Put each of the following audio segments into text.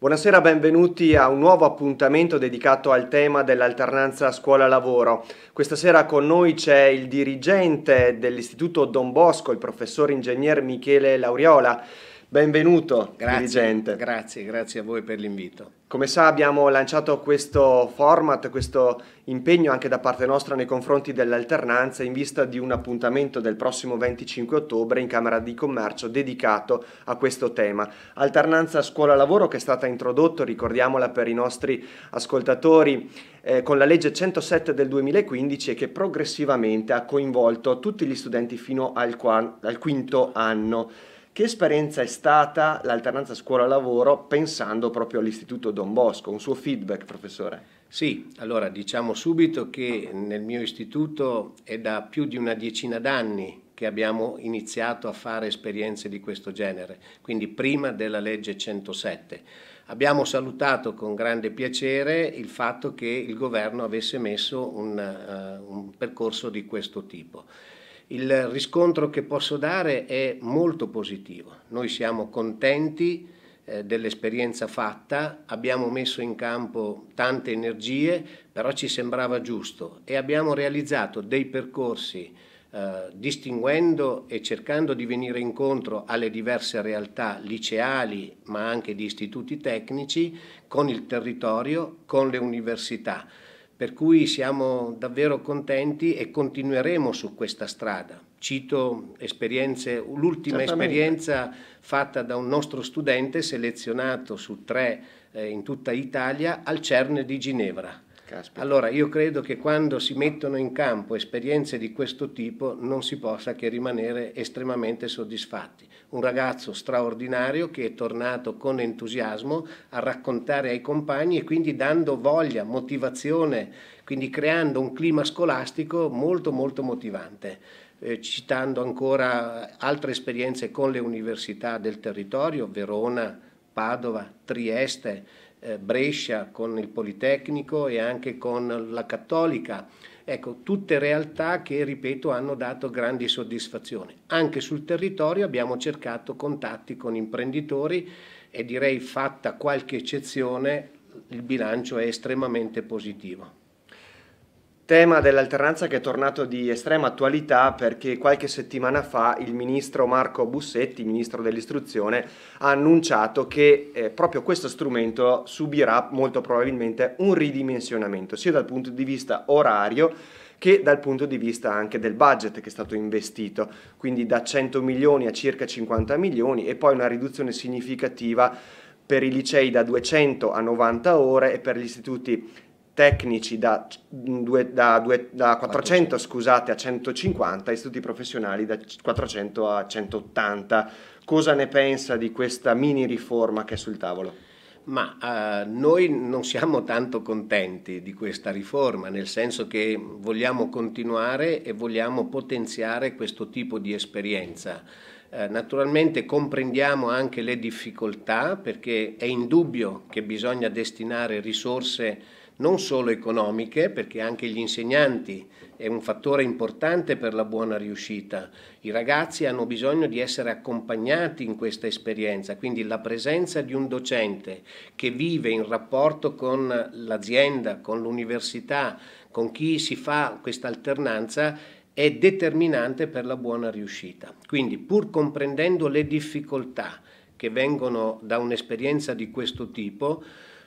Buonasera, benvenuti a un nuovo appuntamento dedicato al tema dell'alternanza scuola-lavoro. Questa sera con noi c'è il dirigente dell'Istituto Don Bosco, il professor ingegner Michele Lauriola, Benvenuto, grazie, dirigente. Grazie, grazie a voi per l'invito. Come sa abbiamo lanciato questo format, questo impegno anche da parte nostra nei confronti dell'alternanza in vista di un appuntamento del prossimo 25 ottobre in Camera di Commercio dedicato a questo tema. Alternanza scuola-lavoro che è stata introdotta, ricordiamola per i nostri ascoltatori, eh, con la legge 107 del 2015 e che progressivamente ha coinvolto tutti gli studenti fino al, al quinto anno. Che esperienza è stata l'alternanza scuola-lavoro pensando proprio all'Istituto Don Bosco? Un suo feedback, professore? Sì, allora diciamo subito che nel mio istituto è da più di una decina d'anni che abbiamo iniziato a fare esperienze di questo genere, quindi prima della legge 107. Abbiamo salutato con grande piacere il fatto che il governo avesse messo un, uh, un percorso di questo tipo. Il riscontro che posso dare è molto positivo. Noi siamo contenti eh, dell'esperienza fatta, abbiamo messo in campo tante energie, però ci sembrava giusto e abbiamo realizzato dei percorsi eh, distinguendo e cercando di venire incontro alle diverse realtà liceali, ma anche di istituti tecnici, con il territorio, con le università per cui siamo davvero contenti e continueremo su questa strada. Cito l'ultima esperienza fatta da un nostro studente selezionato su tre eh, in tutta Italia al CERN di Ginevra Caspita. Allora io credo che quando si mettono in campo esperienze di questo tipo non si possa che rimanere estremamente soddisfatti. Un ragazzo straordinario che è tornato con entusiasmo a raccontare ai compagni e quindi dando voglia, motivazione, quindi creando un clima scolastico molto molto motivante. Eh, citando ancora altre esperienze con le università del territorio, Verona, Padova, Trieste, eh, Brescia, con il Politecnico e anche con la Cattolica. Ecco, tutte realtà che, ripeto, hanno dato grandi soddisfazioni. Anche sul territorio abbiamo cercato contatti con imprenditori e direi fatta qualche eccezione, il bilancio è estremamente positivo tema dell'alternanza che è tornato di estrema attualità perché qualche settimana fa il ministro Marco Bussetti, ministro dell'istruzione, ha annunciato che eh, proprio questo strumento subirà molto probabilmente un ridimensionamento, sia dal punto di vista orario che dal punto di vista anche del budget che è stato investito, quindi da 100 milioni a circa 50 milioni e poi una riduzione significativa per i licei da 200 a 90 ore e per gli istituti tecnici da, mm, due, da, due, da 400, scusate, a 150, istituti professionali da 400 a 180. Cosa ne pensa di questa mini riforma che è sul tavolo? Ma eh, noi non siamo tanto contenti di questa riforma, nel senso che vogliamo continuare e vogliamo potenziare questo tipo di esperienza eh, naturalmente comprendiamo anche le difficoltà perché è indubbio che bisogna destinare risorse non solo economiche, perché anche gli insegnanti è un fattore importante per la buona riuscita. I ragazzi hanno bisogno di essere accompagnati in questa esperienza, quindi la presenza di un docente che vive in rapporto con l'azienda, con l'università, con chi si fa questa alternanza è determinante per la buona riuscita. Quindi pur comprendendo le difficoltà che vengono da un'esperienza di questo tipo,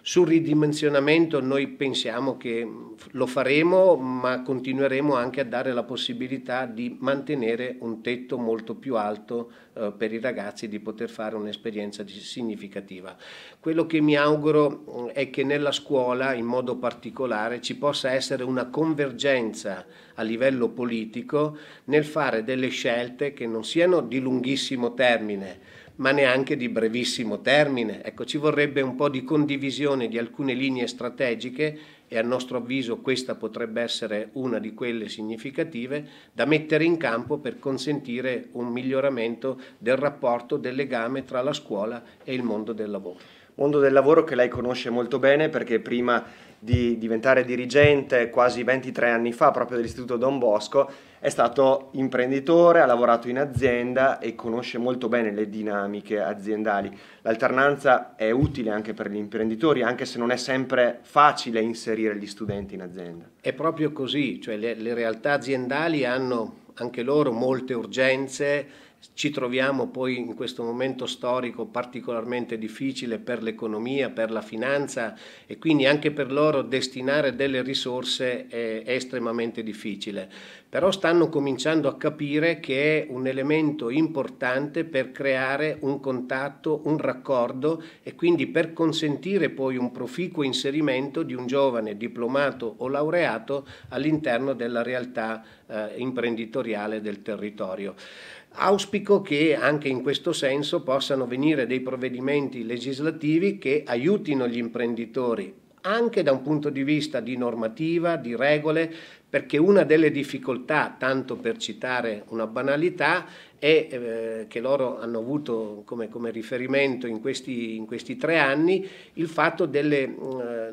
sul ridimensionamento noi pensiamo che lo faremo, ma continueremo anche a dare la possibilità di mantenere un tetto molto più alto eh, per i ragazzi di poter fare un'esperienza significativa. Quello che mi auguro mm, è che nella scuola, in modo particolare, ci possa essere una convergenza a livello politico nel fare delle scelte che non siano di lunghissimo termine, ma neanche di brevissimo termine. Ecco, ci vorrebbe un po' di condivisione di alcune linee strategiche e a nostro avviso questa potrebbe essere una di quelle significative da mettere in campo per consentire un miglioramento del rapporto, del legame tra la scuola e il mondo del lavoro mondo del lavoro che lei conosce molto bene perché prima di diventare dirigente quasi 23 anni fa proprio dell'Istituto Don Bosco, è stato imprenditore, ha lavorato in azienda e conosce molto bene le dinamiche aziendali. L'alternanza è utile anche per gli imprenditori, anche se non è sempre facile inserire gli studenti in azienda. È proprio così, cioè le, le realtà aziendali hanno anche loro molte urgenze ci troviamo poi in questo momento storico particolarmente difficile per l'economia, per la finanza e quindi anche per loro destinare delle risorse è estremamente difficile. Però stanno cominciando a capire che è un elemento importante per creare un contatto, un raccordo e quindi per consentire poi un proficuo inserimento di un giovane diplomato o laureato all'interno della realtà eh, imprenditoriale del territorio. Auspico che anche in questo senso possano venire dei provvedimenti legislativi che aiutino gli imprenditori anche da un punto di vista di normativa, di regole, perché una delle difficoltà, tanto per citare una banalità, è, eh, che loro hanno avuto come, come riferimento in questi, in questi, tre anni il fatto delle, eh,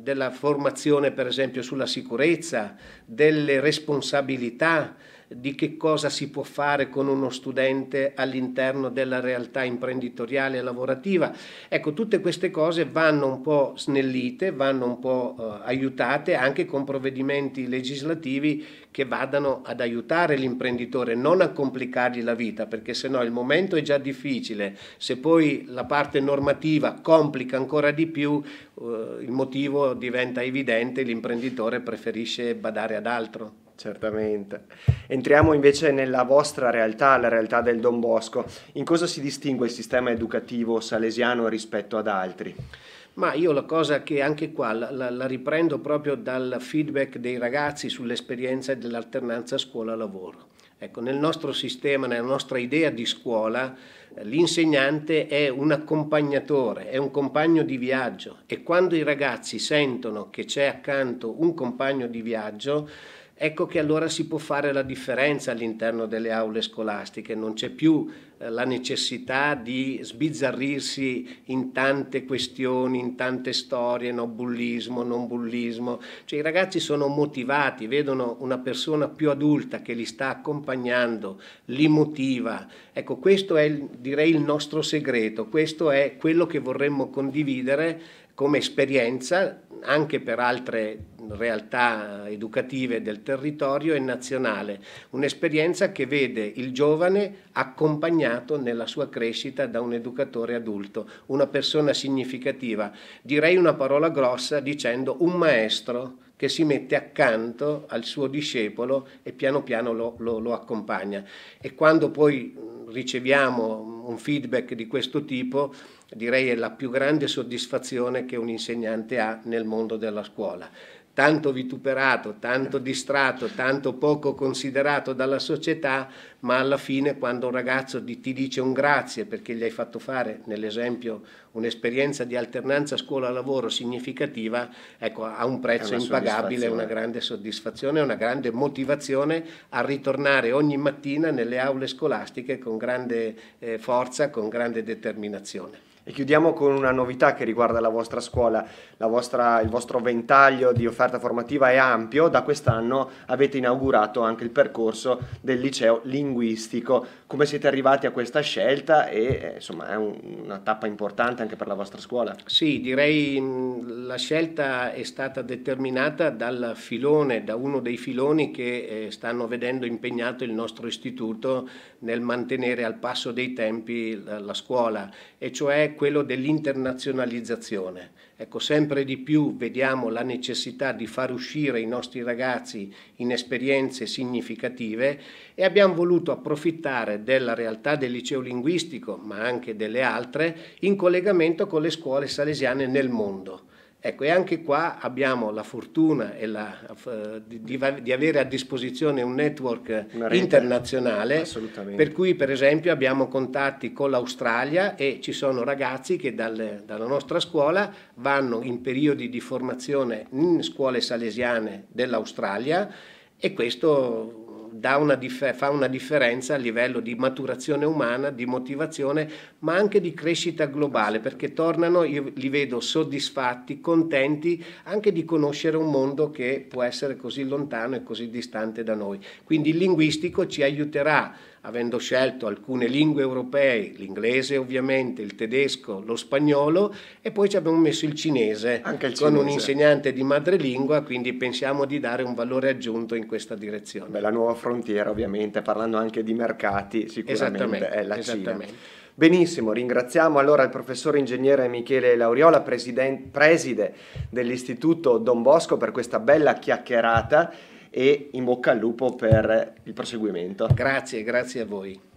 della formazione per esempio sulla sicurezza, delle responsabilità, di che cosa si può fare con uno studente all'interno della realtà imprenditoriale e lavorativa. Ecco, tutte queste cose vanno un po' snellite, vanno un po' eh, aiutate anche con provvedimenti legislativi che vadano ad aiutare l'imprenditore, non a complicargli la vita, perché se no il momento è già difficile, se poi la parte normativa complica ancora di più, eh, il motivo diventa evidente, l'imprenditore preferisce badare ad altro. Certamente. Entriamo invece nella vostra realtà, la realtà del Don Bosco. In cosa si distingue il sistema educativo salesiano rispetto ad altri? Ma io la cosa che anche qua la, la, la riprendo proprio dal feedback dei ragazzi sull'esperienza dell'alternanza scuola-lavoro. Ecco, nel nostro sistema, nella nostra idea di scuola, eh, l'insegnante è un accompagnatore, è un compagno di viaggio e quando i ragazzi sentono che c'è accanto un compagno di viaggio, Ecco che allora si può fare la differenza all'interno delle aule scolastiche, non c'è più eh, la necessità di sbizzarrirsi in tante questioni, in tante storie, no bullismo, non bullismo. Cioè, i ragazzi sono motivati, vedono una persona più adulta che li sta accompagnando, li motiva. Ecco, questo è direi il nostro segreto, questo è quello che vorremmo condividere come esperienza anche per altre realtà educative del territorio e nazionale, un'esperienza che vede il giovane accompagnato nella sua crescita da un educatore adulto, una persona significativa, direi una parola grossa dicendo un maestro che si mette accanto al suo discepolo e piano piano lo, lo, lo accompagna. E quando poi riceviamo un feedback di questo tipo, direi è la più grande soddisfazione che un insegnante ha nel mondo della scuola tanto vituperato, tanto distratto, tanto poco considerato dalla società, ma alla fine quando un ragazzo ti dice un grazie perché gli hai fatto fare, nell'esempio, un'esperienza di alternanza scuola-lavoro significativa, ecco, ha un prezzo impagabile, una grande soddisfazione, una grande motivazione a ritornare ogni mattina nelle aule scolastiche con grande eh, forza, con grande determinazione. E chiudiamo con una novità che riguarda la vostra scuola, la vostra, il vostro ventaglio di offerta formativa è ampio, da quest'anno avete inaugurato anche il percorso del liceo linguistico, come siete arrivati a questa scelta e eh, insomma è un, una tappa importante anche per la vostra scuola? Sì, direi mm, la scelta è stata determinata dal filone, da uno dei filoni che eh, stanno vedendo impegnato il nostro istituto nel mantenere al passo dei tempi la, la scuola, e cioè quello dell'internazionalizzazione. Ecco, sempre di più vediamo la necessità di far uscire i nostri ragazzi in esperienze significative e abbiamo voluto approfittare della realtà del liceo linguistico, ma anche delle altre, in collegamento con le scuole salesiane nel mondo. Ecco, e anche qua abbiamo la fortuna la, uh, di, di, avere a disposizione un network rete, internazionale, per cui per esempio abbiamo contatti con l'Australia e ci sono ragazzi che dal, dalla nostra scuola vanno in periodi di formazione in scuole salesiane dell'Australia e questo una fa una differenza a livello di maturazione umana, di motivazione, ma anche di crescita globale, perché tornano, io li vedo soddisfatti, contenti anche di conoscere un mondo che può essere così lontano e così distante da noi. Quindi il linguistico ci aiuterà avendo scelto alcune lingue europee, l'inglese ovviamente, il tedesco, lo spagnolo e poi ci abbiamo messo il cinese, il cinese. con un insegnante di madrelingua, quindi pensiamo di dare un valore aggiunto in questa direzione. Beh, la nuova frontiera ovviamente, parlando anche di mercati, sicuramente è la Cina. Benissimo, ringraziamo allora il professor ingegnere Michele Lauriola, preside dell'Istituto Don Bosco, per questa bella chiacchierata e in bocca al lupo per il proseguimento. Grazie, grazie a voi.